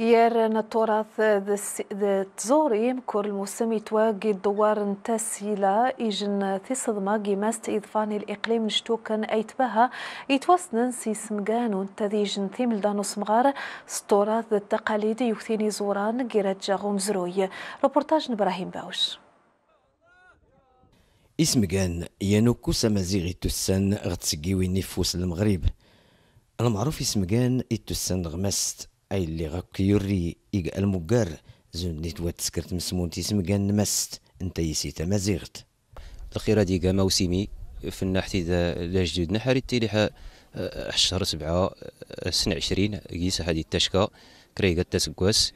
غير جيار التراث تزوري مكور الموسم يتواجد دوار تسهيلة إيجن في صدمة جيماست إضفان الإقليم نشتوكن أي تباها يتوسنن سي سمقان في ملدان وصمغار سمغار ستوراث التقاليد يكثيني زوران جيرات جاغوم زروي روبورتاج نبراهيم باوش إسمقان ينوكو سمازيغي تسان غتسجيوي نفوس المغرب المعروف إسمقان إتسان غمست اي اللي غاك يوري يقع المقار زون نتوا تسكرت مسمون تيسم كان مست انت يسيتا مازيغت الخيرة ديقا موسمي في الناحية لا جدود نحري تيلي آه، الشهر سبعة آه، سنة عشرين قيس هادي التشكا كريقة تسكواس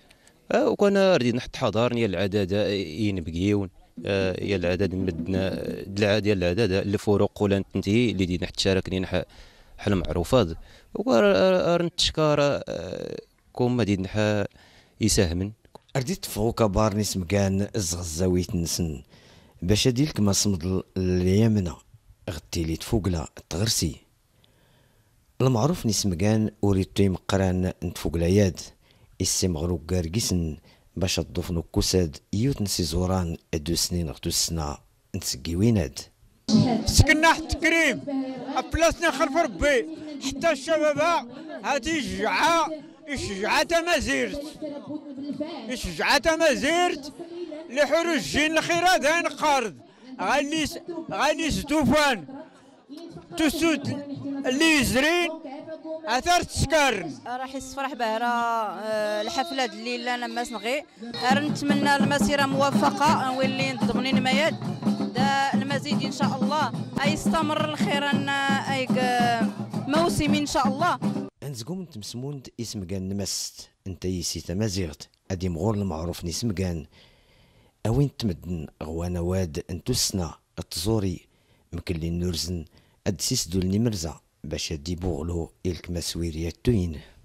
آه، وكان ردي نحط حضار العدادة اين ينبقيون يا العدد مدنا دلعاد يا العدد الفروق ولا تنتهي اللي دي نحت شاركني حل معروفات وكان نتشكر كوم غادي نحا يساهمن رديت فوق بار نسم كان الزغزاويت باش اديلك ما صمد اليمنى غدي لي تفوقلا تغرسي المعروف نسم كان وريتو يمقران نتفوقلا ياد السي غروك كاركيسن باش تضفنو كوساد يوت نسي زوران دو سنين غدو سنا نسقي ويناد سكنا حتى كريم بلاصنا خلف ربي حتى الشباب هادي الجعه شجعتها ما زرت شجعتها ما زرت لحروج الجين خيرات هاي قرض غاليس غاليس دوفان تسود اللي يزرين اثر تسكر راح يصفرح به راه آه، الحفله الليله انا ما سنغي نتمنى المسيره موفقه نولي نضمني المياد المزيد ان شاء الله ايستمر الخير ان آه، ايك آه، موسم ان شاء الله زقوم تمسموند اسم كان نمست انت يسي تمازيغت ادي مغور المعروف نسم كان اوين تمدن غوانا واد انتو السنا التزوري مكلي نورزن ادسيس دول نمرزا باش ادي بوغلو الكماسويريات توين